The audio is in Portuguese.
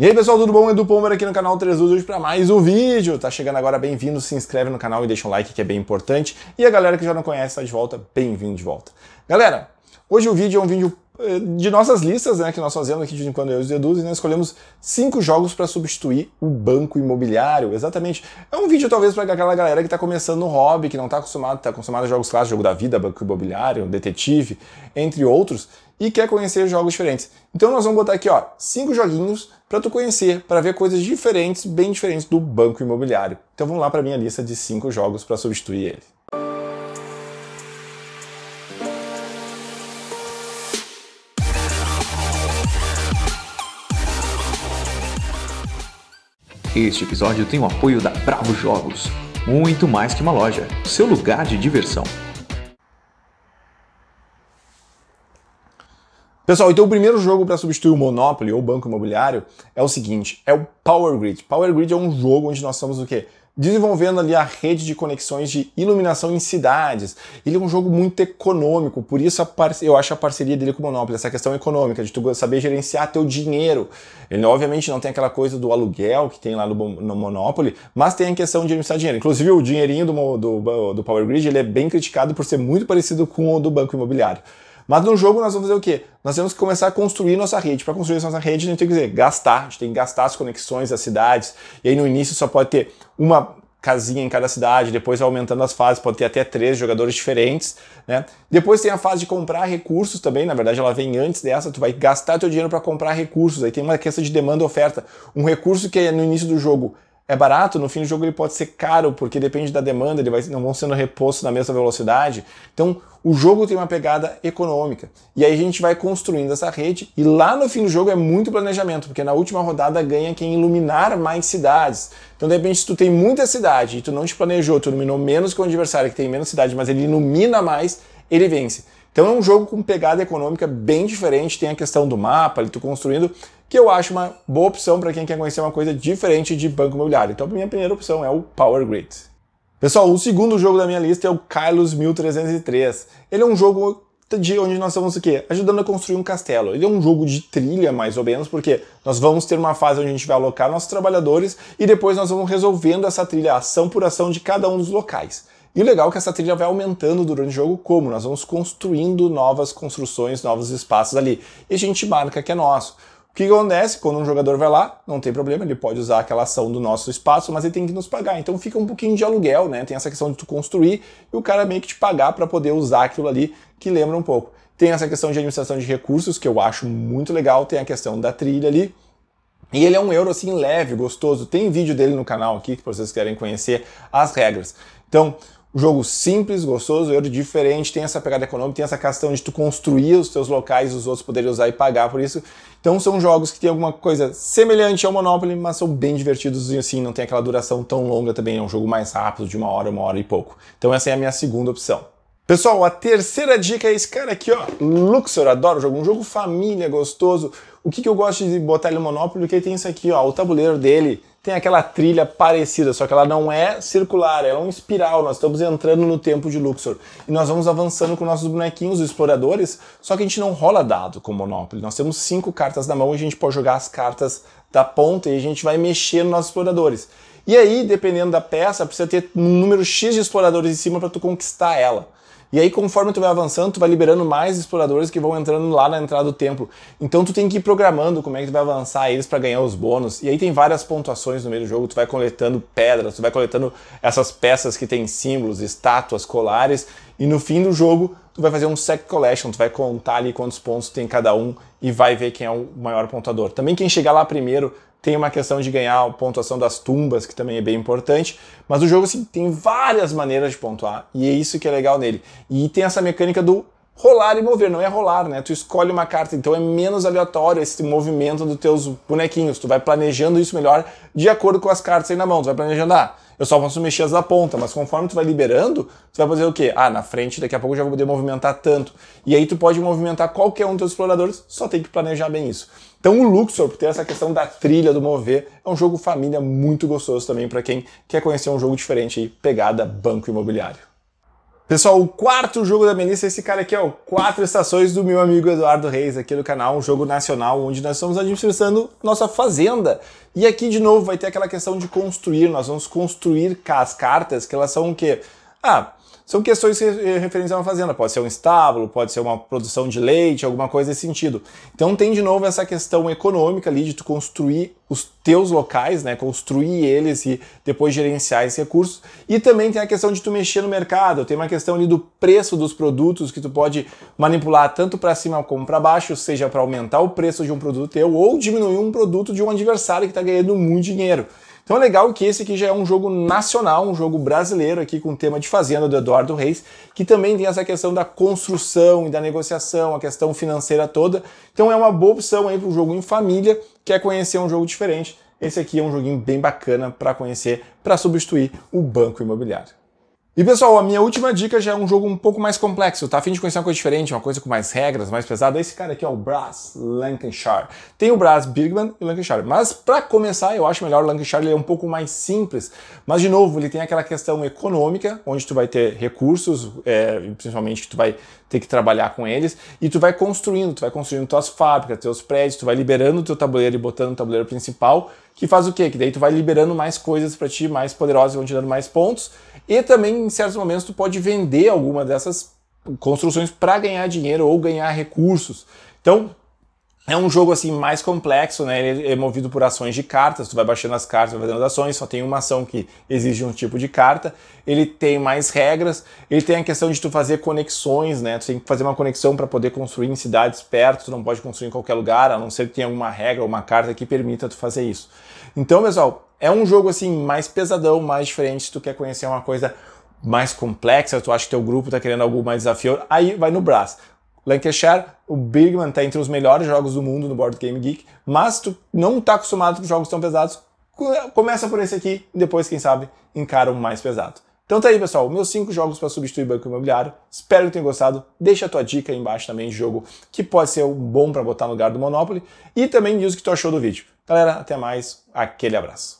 E aí pessoal, tudo bom? Edu Palmer aqui no canal 3 Luz, hoje para mais um vídeo. Tá chegando agora, bem-vindo, se inscreve no canal e deixa um like que é bem importante. E a galera que já não conhece tá de volta, bem-vindo de volta. Galera, hoje o vídeo é um vídeo eh, de nossas listas, né, que nós fazemos aqui de quando eu e os Eduz, e nós escolhemos cinco jogos para substituir o banco imobiliário, exatamente. É um vídeo talvez para aquela galera que está começando no hobby, que não está acostumado, está acostumado a jogos clássicos, jogo da vida, banco imobiliário, detetive, entre outros, e quer conhecer jogos diferentes. Então nós vamos botar aqui, ó, cinco joguinhos para tu conhecer, para ver coisas diferentes, bem diferentes do banco imobiliário. Então vamos lá para minha lista de cinco jogos para substituir ele. Este episódio tem o apoio da Bravo Jogos, muito mais que uma loja, seu lugar de diversão. Pessoal, então o primeiro jogo para substituir o Monopoly ou o Banco Imobiliário é o seguinte, é o Power Grid. Power Grid é um jogo onde nós estamos o quê? desenvolvendo ali a rede de conexões de iluminação em cidades. Ele é um jogo muito econômico, por isso eu acho a parceria dele com o Monopoly, essa questão econômica, de tu saber gerenciar teu dinheiro. Ele obviamente não tem aquela coisa do aluguel que tem lá no, no Monopoly, mas tem a questão de gerenciar dinheiro. Inclusive o dinheirinho do, do, do Power Grid ele é bem criticado por ser muito parecido com o do Banco Imobiliário. Mas no jogo nós vamos fazer o quê? Nós temos que começar a construir nossa rede. Para construir nossa rede, a gente tem que dizer, gastar, a gente tem que gastar as conexões das cidades. E aí no início só pode ter uma casinha em cada cidade, depois aumentando as fases, pode ter até três jogadores diferentes, né? Depois tem a fase de comprar recursos também, na verdade ela vem antes dessa, tu vai gastar teu dinheiro para comprar recursos, aí tem uma questão de demanda e oferta. Um recurso que é, no início do jogo é barato, no fim do jogo ele pode ser caro, porque depende da demanda, ele vai, não vão sendo repostos na mesma velocidade. Então, o jogo tem uma pegada econômica. E aí a gente vai construindo essa rede, e lá no fim do jogo é muito planejamento, porque na última rodada ganha quem iluminar mais cidades. Então, de repente, se tu tem muita cidade e tu não te planejou, tu iluminou menos que o adversário que tem menos cidade, mas ele ilumina mais, ele vence. Então é um jogo com pegada econômica bem diferente, tem a questão do mapa, ali, tu tá construindo, que eu acho uma boa opção para quem quer conhecer uma coisa diferente de banco imobiliário. Então a minha primeira opção é o Power Grid. Pessoal, o segundo jogo da minha lista é o Kylos 1303. Ele é um jogo de onde nós estamos o quê? Ajudando a construir um castelo. Ele é um jogo de trilha, mais ou menos, porque nós vamos ter uma fase onde a gente vai alocar nossos trabalhadores e depois nós vamos resolvendo essa trilha ação por ação de cada um dos locais. E o legal é que essa trilha vai aumentando durante o jogo, como? Nós vamos construindo novas construções, novos espaços ali. E a gente marca que é nosso. O que acontece quando um jogador vai lá? Não tem problema, ele pode usar aquela ação do nosso espaço, mas ele tem que nos pagar. Então fica um pouquinho de aluguel, né? Tem essa questão de tu construir e o cara meio que te pagar para poder usar aquilo ali que lembra um pouco. Tem essa questão de administração de recursos, que eu acho muito legal, tem a questão da trilha ali. E ele é um euro assim leve, gostoso. Tem vídeo dele no canal aqui, que vocês querem conhecer as regras. Então, jogo simples, gostoso, euro diferente, tem essa pegada econômica, tem essa questão de tu construir os teus locais, os outros poderem usar e pagar por isso. Então são jogos que tem alguma coisa semelhante ao Monopoly, mas são bem divertidos e assim, não tem aquela duração tão longa também, é um jogo mais rápido, de uma hora, uma hora e pouco. Então essa é a minha segunda opção. Pessoal, a terceira dica é esse cara aqui, ó, Luxor, adoro o jogo, um jogo família, gostoso, o que, que eu gosto de botar ele no Monopoly? Porque tem isso aqui, ó, o tabuleiro dele tem aquela trilha parecida, só que ela não é circular, ela é um espiral. Nós estamos entrando no tempo de Luxor e nós vamos avançando com nossos bonequinhos, os exploradores, só que a gente não rola dado com o Monopoly. Nós temos cinco cartas na mão e a gente pode jogar as cartas da ponta e a gente vai mexer nos nossos exploradores. E aí, dependendo da peça, precisa ter um número X de exploradores em cima para tu conquistar ela. E aí, conforme tu vai avançando, tu vai liberando mais exploradores que vão entrando lá na entrada do templo. Então tu tem que ir programando como é que tu vai avançar eles para ganhar os bônus. E aí tem várias pontuações no meio do jogo, tu vai coletando pedras, tu vai coletando essas peças que tem símbolos, estátuas, colares, e no fim do jogo tu vai fazer um sec collection, tu vai contar ali quantos pontos tem cada um e vai ver quem é o maior pontuador. Também quem chegar lá primeiro tem uma questão de ganhar a pontuação das tumbas, que também é bem importante. Mas o jogo assim, tem várias maneiras de pontuar, e é isso que é legal nele. E tem essa mecânica do rolar e mover, não é rolar, né? Tu escolhe uma carta, então é menos aleatório esse movimento dos teus bonequinhos. Tu vai planejando isso melhor de acordo com as cartas aí na mão. Tu vai planejando, ah, eu só posso mexer as da ponta, mas conforme tu vai liberando, tu vai fazer o quê? Ah, na frente daqui a pouco eu já vou poder movimentar tanto. E aí tu pode movimentar qualquer um dos teus exploradores, só tem que planejar bem isso. Então o Luxor, por ter essa questão da trilha, do mover, é um jogo família muito gostoso também para quem quer conhecer um jogo diferente aí, pegada banco imobiliário. Pessoal, o quarto jogo da Melissa esse cara aqui, é o Quatro Estações do meu amigo Eduardo Reis, aqui no canal, um jogo nacional, onde nós estamos administrando nossa fazenda. E aqui, de novo, vai ter aquela questão de construir. Nós vamos construir as cartas, que elas são o quê? Ah, são questões referentes a uma fazenda. Pode ser um estábulo, pode ser uma produção de leite, alguma coisa nesse sentido. Então tem de novo essa questão econômica ali de tu construir os teus locais, né, construir eles e depois gerenciar esses recursos. E também tem a questão de tu mexer no mercado, tem uma questão ali do preço dos produtos que tu pode manipular tanto para cima como para baixo, seja para aumentar o preço de um produto teu ou diminuir um produto de um adversário que está ganhando muito dinheiro. Então é legal que esse aqui já é um jogo nacional, um jogo brasileiro aqui com o tema de fazenda do Eduardo Reis, que também tem essa questão da construção e da negociação, a questão financeira toda. Então é uma boa opção aí para o jogo em família, quer conhecer um jogo diferente. Esse aqui é um joguinho bem bacana para conhecer, para substituir o banco imobiliário. E pessoal, a minha última dica já é um jogo um pouco mais complexo, tá? A fim de conhecer uma coisa diferente, uma coisa com mais regras, mais pesada. Esse cara aqui é o Brass Lancashire. Tem o Brass Birgman e o Lancashire. Mas para começar, eu acho melhor o Lancashire, ele é um pouco mais simples. Mas de novo, ele tem aquela questão econômica, onde tu vai ter recursos, é, principalmente que tu vai ter que trabalhar com eles, e tu vai construindo, tu vai construindo tuas fábricas, teus prédios, tu vai liberando o teu tabuleiro e botando o tabuleiro principal, que faz o quê? Que daí tu vai liberando mais coisas para ti, mais poderosas, vão te dando mais pontos e também, em certos momentos, tu pode vender alguma dessas construções para ganhar dinheiro ou ganhar recursos. Então, é um jogo assim mais complexo, né? Ele é movido por ações de cartas. Tu vai baixando as cartas, vai fazendo ações. Só tem uma ação que exige um tipo de carta. Ele tem mais regras. Ele tem a questão de tu fazer conexões, né? Tu tem que fazer uma conexão para poder construir em cidades perto. Tu não pode construir em qualquer lugar, a não ser que tenha alguma regra, ou uma carta que permita tu fazer isso. Então, pessoal, é um jogo assim mais pesadão, mais diferente. Se tu quer conhecer uma coisa mais complexa, tu acha que teu grupo está querendo algo mais desafio, aí vai no Brass. Lancashire, o Bigman está entre os melhores jogos do mundo no Board Game Geek, mas tu não está acostumado com jogos tão pesados, começa por esse aqui, depois, quem sabe, encara um mais pesado. Então tá aí, pessoal, meus 5 jogos para substituir banco imobiliário. Espero que tenham gostado. Deixa a tua dica aí embaixo também de jogo que pode ser bom para botar no lugar do Monopoly e também diz o que tu achou do vídeo. Galera, até mais. Aquele abraço.